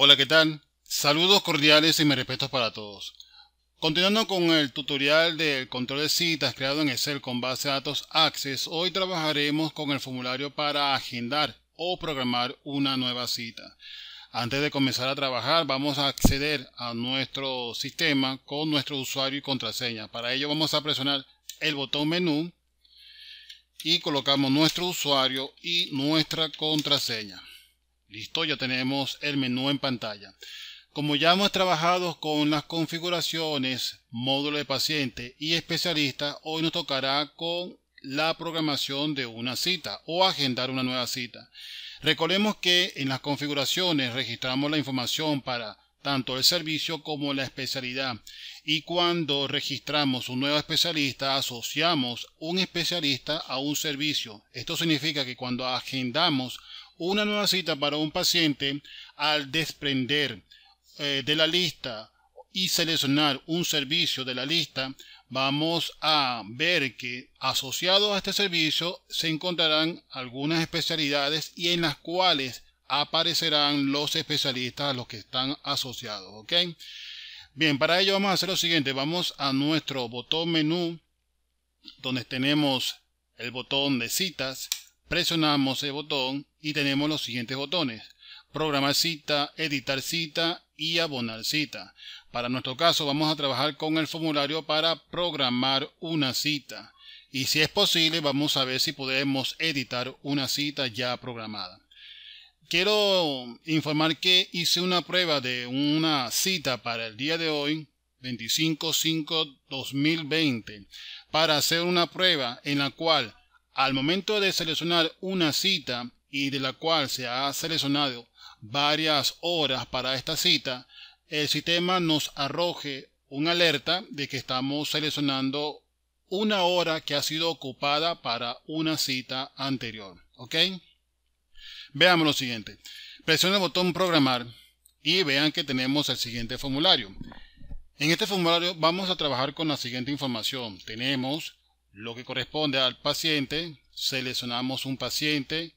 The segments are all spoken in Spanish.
Hola, ¿qué tal? Saludos cordiales y mis respetos para todos. Continuando con el tutorial del control de citas creado en Excel con base de datos Access, hoy trabajaremos con el formulario para agendar o programar una nueva cita. Antes de comenzar a trabajar vamos a acceder a nuestro sistema con nuestro usuario y contraseña. Para ello vamos a presionar el botón menú y colocamos nuestro usuario y nuestra contraseña. Listo, ya tenemos el menú en pantalla. Como ya hemos trabajado con las configuraciones, módulo de paciente y especialista, hoy nos tocará con la programación de una cita o agendar una nueva cita. Recordemos que en las configuraciones registramos la información para tanto el servicio como la especialidad y cuando registramos un nuevo especialista asociamos un especialista a un servicio. Esto significa que cuando agendamos una nueva cita para un paciente al desprender eh, de la lista y seleccionar un servicio de la lista, vamos a ver que asociado a este servicio se encontrarán algunas especialidades y en las cuales aparecerán los especialistas a los que están asociados. Bien, para ello vamos a hacer lo siguiente. Vamos a nuestro botón menú donde tenemos el botón de citas presionamos el botón y tenemos los siguientes botones. Programar cita, editar cita y abonar cita. Para nuestro caso vamos a trabajar con el formulario para programar una cita. Y si es posible vamos a ver si podemos editar una cita ya programada. Quiero informar que hice una prueba de una cita para el día de hoy 25 2020 para hacer una prueba en la cual al momento de seleccionar una cita y de la cual se ha seleccionado varias horas para esta cita, el sistema nos arroje una alerta de que estamos seleccionando una hora que ha sido ocupada para una cita anterior. ¿Ok? Veamos lo siguiente. Presione el botón programar y vean que tenemos el siguiente formulario. En este formulario vamos a trabajar con la siguiente información. Tenemos lo que corresponde al paciente, seleccionamos un paciente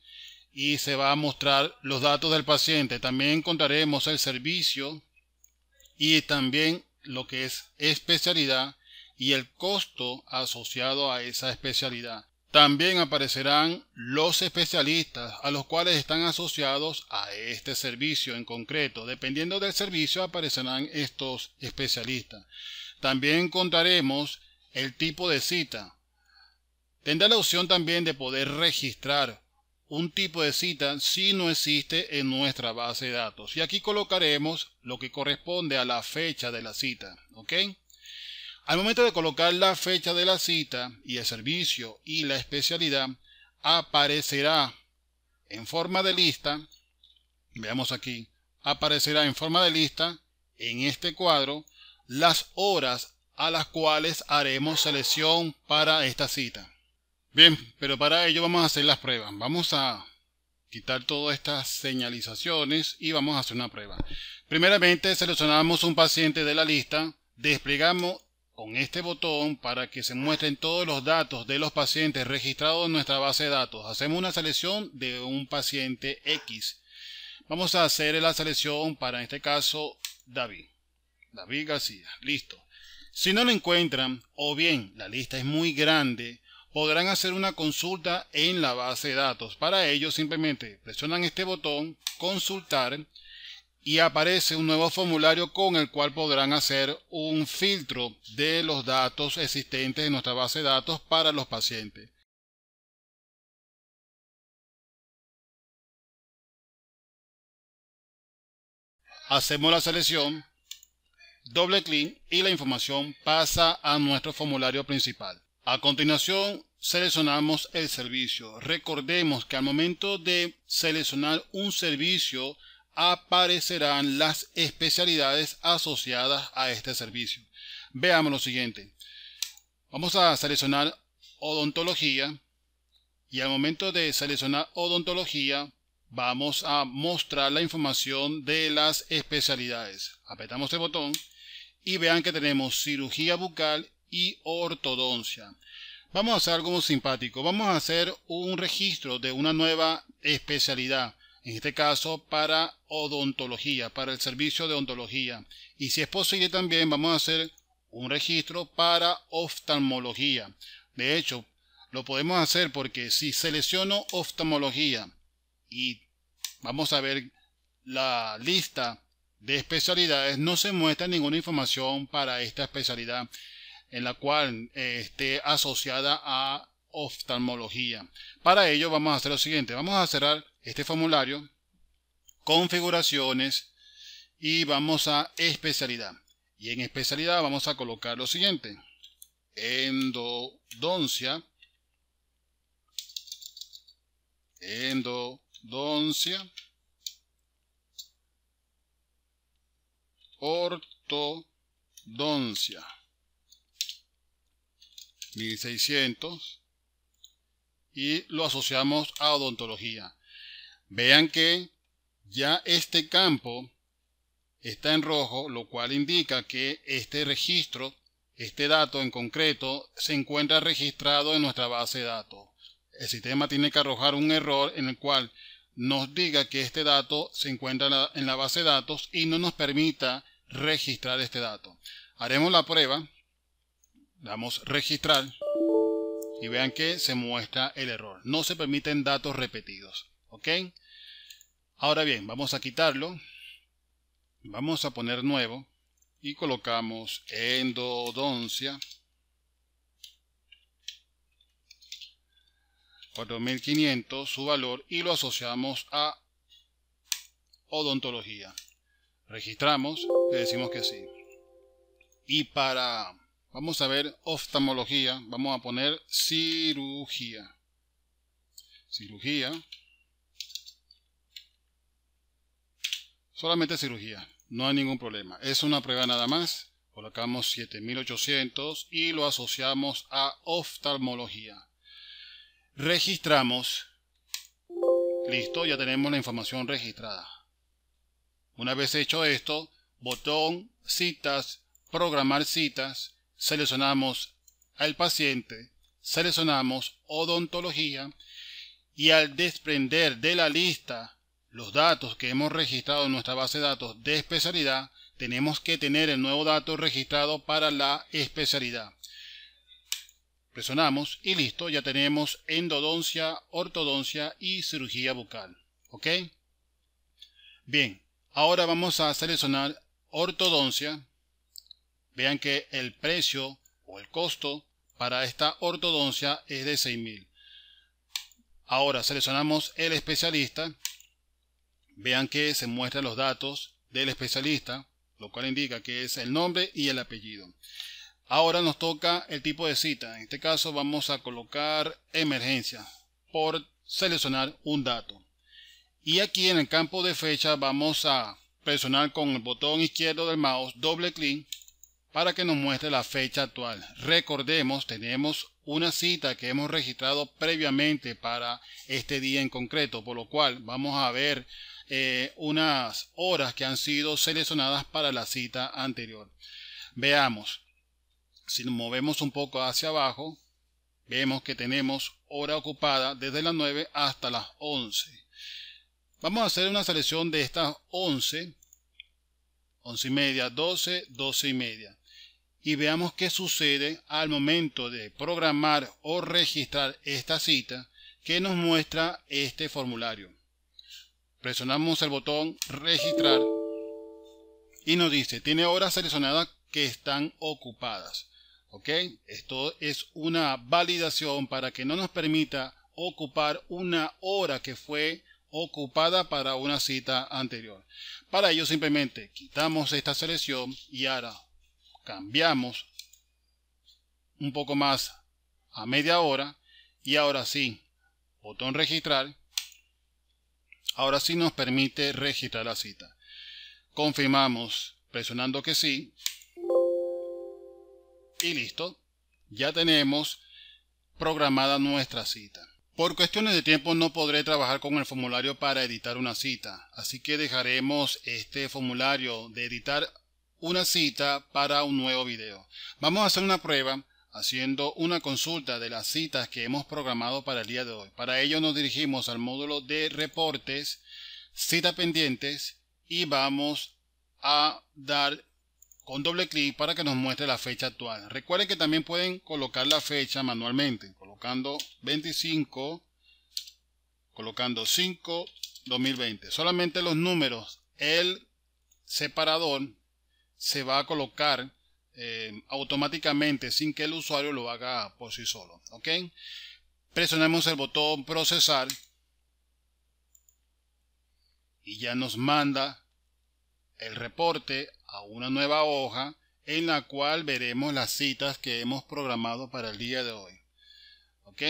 y se va a mostrar los datos del paciente. También contaremos el servicio y también lo que es especialidad y el costo asociado a esa especialidad. También aparecerán los especialistas a los cuales están asociados a este servicio en concreto. Dependiendo del servicio aparecerán estos especialistas. También contaremos el tipo de cita, Tendrá la opción también de poder registrar un tipo de cita si no existe en nuestra base de datos. Y aquí colocaremos lo que corresponde a la fecha de la cita. ¿ok? Al momento de colocar la fecha de la cita y el servicio y la especialidad, aparecerá en forma de lista, veamos aquí, aparecerá en forma de lista en este cuadro las horas a las cuales haremos selección para esta cita. Bien, pero para ello vamos a hacer las pruebas. Vamos a quitar todas estas señalizaciones y vamos a hacer una prueba. Primeramente seleccionamos un paciente de la lista, desplegamos con este botón para que se muestren todos los datos de los pacientes registrados en nuestra base de datos. Hacemos una selección de un paciente X. Vamos a hacer la selección para, este caso, David. David García. Listo. Si no lo encuentran, o bien la lista es muy grande, podrán hacer una consulta en la base de datos. Para ello simplemente presionan este botón consultar y aparece un nuevo formulario con el cual podrán hacer un filtro de los datos existentes en nuestra base de datos para los pacientes. Hacemos la selección, doble clic y la información pasa a nuestro formulario principal. A continuación, seleccionamos el servicio. Recordemos que al momento de seleccionar un servicio aparecerán las especialidades asociadas a este servicio. Veamos lo siguiente. Vamos a seleccionar odontología y al momento de seleccionar odontología vamos a mostrar la información de las especialidades. Apretamos el botón y vean que tenemos cirugía bucal y ortodoncia. Vamos a hacer algo simpático. Vamos a hacer un registro de una nueva especialidad. En este caso para odontología, para el servicio de odontología. Y si es posible también vamos a hacer un registro para oftalmología. De hecho, lo podemos hacer porque si selecciono oftalmología y vamos a ver la lista de especialidades, no se muestra ninguna información para esta especialidad en la cual eh, esté asociada a oftalmología. Para ello vamos a hacer lo siguiente, vamos a cerrar este formulario, configuraciones y vamos a especialidad. Y en especialidad vamos a colocar lo siguiente, endodoncia, endodoncia, ortodoncia. 1600 y lo asociamos a odontología. Vean que ya este campo está en rojo, lo cual indica que este registro, este dato en concreto, se encuentra registrado en nuestra base de datos. El sistema tiene que arrojar un error en el cual nos diga que este dato se encuentra en la base de datos y no nos permita registrar este dato. Haremos la prueba damos registrar y vean que se muestra el error. No se permiten datos repetidos. ¿Ok? Ahora bien, vamos a quitarlo. Vamos a poner nuevo y colocamos endodoncia 4500 su valor y lo asociamos a odontología. Registramos, le decimos que sí. Y para Vamos a ver oftalmología. Vamos a poner cirugía. Cirugía. Solamente cirugía. No hay ningún problema. Es una prueba nada más. Colocamos 7800 y lo asociamos a oftalmología. Registramos. Listo, ya tenemos la información registrada. Una vez hecho esto, botón citas, programar citas seleccionamos al paciente, seleccionamos odontología y al desprender de la lista los datos que hemos registrado en nuestra base de datos de especialidad, tenemos que tener el nuevo dato registrado para la especialidad. Presionamos y listo, ya tenemos endodoncia, ortodoncia y cirugía bucal. ¿Ok? Bien, ahora vamos a seleccionar ortodoncia Vean que el precio o el costo para esta ortodoncia es de 6.000. Ahora seleccionamos el especialista. Vean que se muestran los datos del especialista, lo cual indica que es el nombre y el apellido. Ahora nos toca el tipo de cita. En este caso vamos a colocar emergencia por seleccionar un dato. Y aquí en el campo de fecha vamos a presionar con el botón izquierdo del mouse doble clic para que nos muestre la fecha actual. Recordemos, tenemos una cita que hemos registrado previamente para este día en concreto, por lo cual vamos a ver eh, unas horas que han sido seleccionadas para la cita anterior. Veamos, si nos movemos un poco hacia abajo, vemos que tenemos hora ocupada desde las 9 hasta las 11. Vamos a hacer una selección de estas 11, 11 y media, 12, 12 y media y veamos qué sucede al momento de programar o registrar esta cita que nos muestra este formulario. Presionamos el botón registrar y nos dice tiene horas seleccionadas que están ocupadas. ¿Ok? Esto es una validación para que no nos permita ocupar una hora que fue ocupada para una cita anterior. Para ello simplemente quitamos esta selección y ahora cambiamos un poco más a media hora y ahora sí, botón registrar. Ahora sí nos permite registrar la cita. Confirmamos presionando que sí. Y listo, ya tenemos programada nuestra cita. Por cuestiones de tiempo no podré trabajar con el formulario para editar una cita, así que dejaremos este formulario de editar una cita para un nuevo video. Vamos a hacer una prueba haciendo una consulta de las citas que hemos programado para el día de hoy. Para ello nos dirigimos al módulo de reportes, cita pendientes y vamos a dar con doble clic para que nos muestre la fecha actual. Recuerden que también pueden colocar la fecha manualmente, colocando 25, colocando 5, 2020. Solamente los números, el separador se va a colocar eh, automáticamente sin que el usuario lo haga por sí solo. ¿ok? Presionamos el botón procesar y ya nos manda el reporte a una nueva hoja en la cual veremos las citas que hemos programado para el día de hoy. ¿Ok?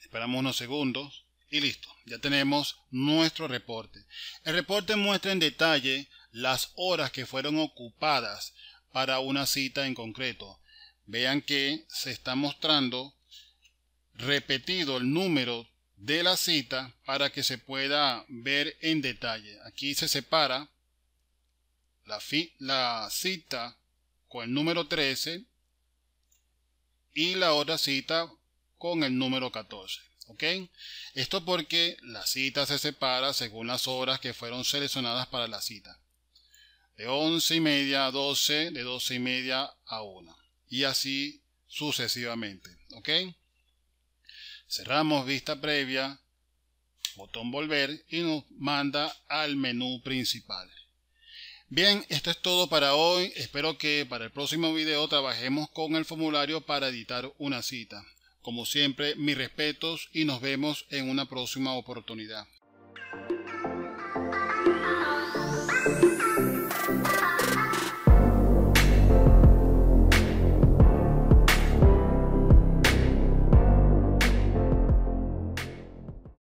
Esperamos unos segundos y listo. Ya tenemos nuestro reporte. El reporte muestra en detalle las horas que fueron ocupadas para una cita en concreto. Vean que se está mostrando repetido el número de la cita para que se pueda ver en detalle. Aquí se separa la, cita con el número 13 y la otra cita con el número 14. ¿ok? Esto porque la cita se separa según las horas que fueron seleccionadas para la cita de once y media a doce, de doce y media a una. Y así sucesivamente. ¿Ok? Cerramos vista previa, botón volver y nos manda al menú principal. Bien, esto es todo para hoy. Espero que para el próximo video trabajemos con el formulario para editar una cita. Como siempre, mis respetos y nos vemos en una próxima oportunidad.